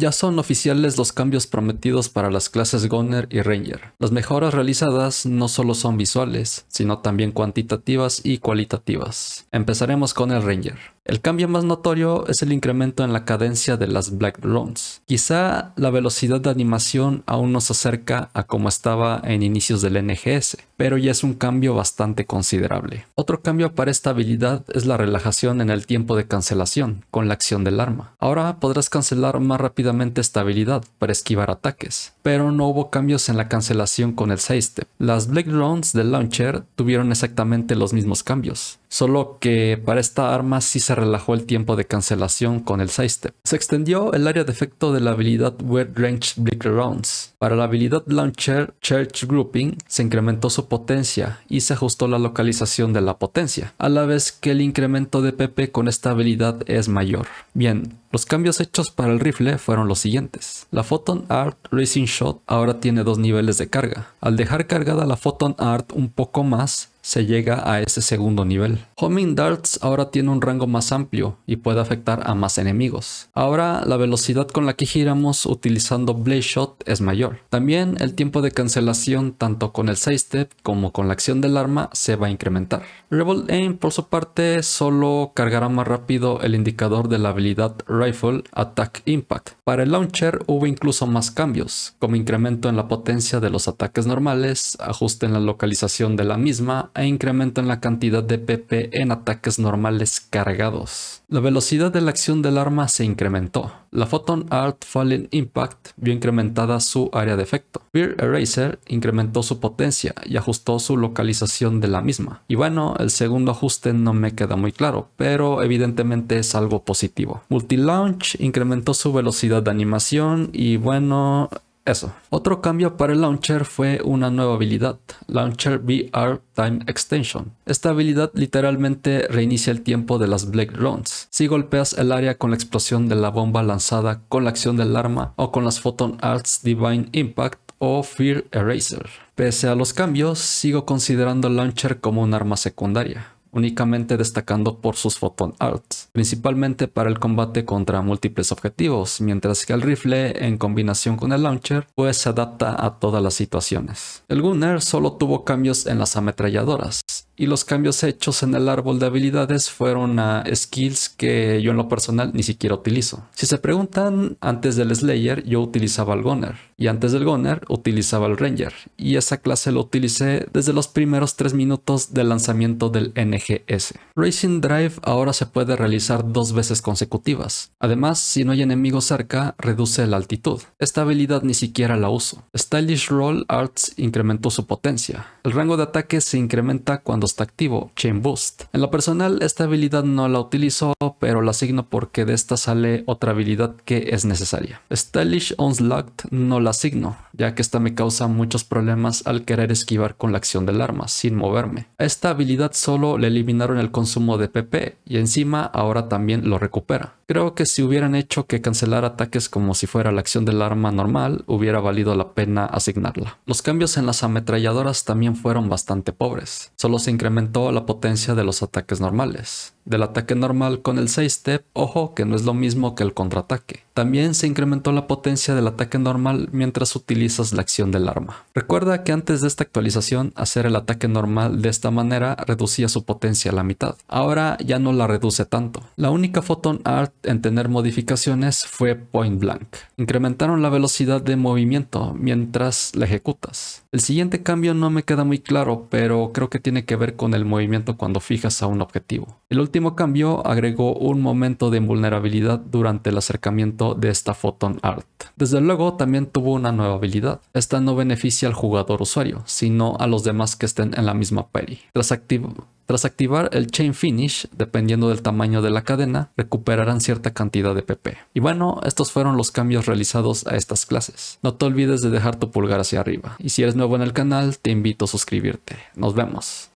Ya son oficiales los cambios prometidos para las clases Goner y Ranger. Las mejoras realizadas no solo son visuales, sino también cuantitativas y cualitativas. Empezaremos con el Ranger. El cambio más notorio es el incremento en la cadencia de las Black Drones. Quizá la velocidad de animación aún no se acerca a como estaba en inicios del NGS, pero ya es un cambio bastante considerable. Otro cambio para esta habilidad es la relajación en el tiempo de cancelación con la acción del arma. Ahora podrás cancelar más rápidamente esta habilidad para esquivar ataques, pero no hubo cambios en la cancelación con el 6-step. Las Black Drones del launcher tuvieron exactamente los mismos cambios, solo que para esta arma sí se relajó el tiempo de cancelación con el sidestep. Se extendió el área de efecto de la habilidad Web Range Blicker Rounds. Para la habilidad Launcher Church Grouping se incrementó su potencia y se ajustó la localización de la potencia, a la vez que el incremento de PP con esta habilidad es mayor. Bien, los cambios hechos para el rifle fueron los siguientes. La Photon Art Racing Shot ahora tiene dos niveles de carga. Al dejar cargada la Photon Art un poco más, se llega a ese segundo nivel. Homing Darts ahora tiene un rango más amplio y puede afectar a más enemigos. Ahora la velocidad con la que giramos utilizando Blaze Shot es mayor. También el tiempo de cancelación tanto con el 6-step como con la acción del arma se va a incrementar. Rebel Aim por su parte solo cargará más rápido el indicador de la habilidad Rifle Attack Impact. Para el launcher hubo incluso más cambios, como incremento en la potencia de los ataques normales, ajuste en la localización de la misma, e en la cantidad de PP en ataques normales cargados. La velocidad de la acción del arma se incrementó. La Photon Art Falling Impact vio incrementada su área de efecto. Fear Eraser incrementó su potencia y ajustó su localización de la misma. Y bueno, el segundo ajuste no me queda muy claro, pero evidentemente es algo positivo. Multi-Launch incrementó su velocidad de animación y bueno, eso. Otro cambio para el launcher fue una nueva habilidad, Launcher VR Time Extension. Esta habilidad literalmente reinicia el tiempo de las Black Runs. Si golpeas el área con la explosión de la bomba lanzada con la acción del arma o con las Photon Arts Divine Impact, o Fear Eraser. Pese a los cambios, sigo considerando el launcher como un arma secundaria únicamente destacando por sus photon arts, principalmente para el combate contra múltiples objetivos, mientras que el rifle, en combinación con el launcher, pues se adapta a todas las situaciones. El Gunner solo tuvo cambios en las ametralladoras, y los cambios hechos en el árbol de habilidades fueron a skills que yo en lo personal ni siquiera utilizo. Si se preguntan, antes del Slayer yo utilizaba el gunner y antes del gunner utilizaba el Ranger y esa clase lo utilicé desde los primeros 3 minutos del lanzamiento del NG Racing Drive ahora se puede realizar dos veces consecutivas. Además, si no hay enemigos cerca, reduce la altitud. Esta habilidad ni siquiera la uso. Stylish Roll Arts incrementó su potencia. El rango de ataque se incrementa cuando está activo, Chain Boost. En lo personal, esta habilidad no la utilizo, pero la asigno porque de esta sale otra habilidad que es necesaria. Stylish Onslaught no la asigno, ya que esta me causa muchos problemas al querer esquivar con la acción del arma, sin moverme. A esta habilidad solo le eliminaron el consumo de PP y encima ahora también lo recupera. Creo que si hubieran hecho que cancelar ataques como si fuera la acción del arma normal, hubiera valido la pena asignarla. Los cambios en las ametralladoras también fueron bastante pobres. Solo se incrementó la potencia de los ataques normales. Del ataque normal con el 6-step, ojo que no es lo mismo que el contraataque. También se incrementó la potencia del ataque normal mientras utilizas la acción del arma. Recuerda que antes de esta actualización, hacer el ataque normal de esta manera reducía su potencia a la mitad. Ahora ya no la reduce tanto. La única Photon Art en tener modificaciones fue Point Blank. Incrementaron la velocidad de movimiento mientras la ejecutas. El siguiente cambio no me queda muy claro, pero creo que tiene que ver con el movimiento cuando fijas a un objetivo. El último cambio agregó un momento de invulnerabilidad durante el acercamiento de esta Photon Art. Desde luego también tuvo una nueva habilidad. Esta no beneficia al jugador usuario, sino a los demás que estén en la misma peli. Tras activar tras activar el chain finish, dependiendo del tamaño de la cadena, recuperarán cierta cantidad de PP. Y bueno, estos fueron los cambios realizados a estas clases. No te olvides de dejar tu pulgar hacia arriba. Y si eres nuevo en el canal, te invito a suscribirte. Nos vemos.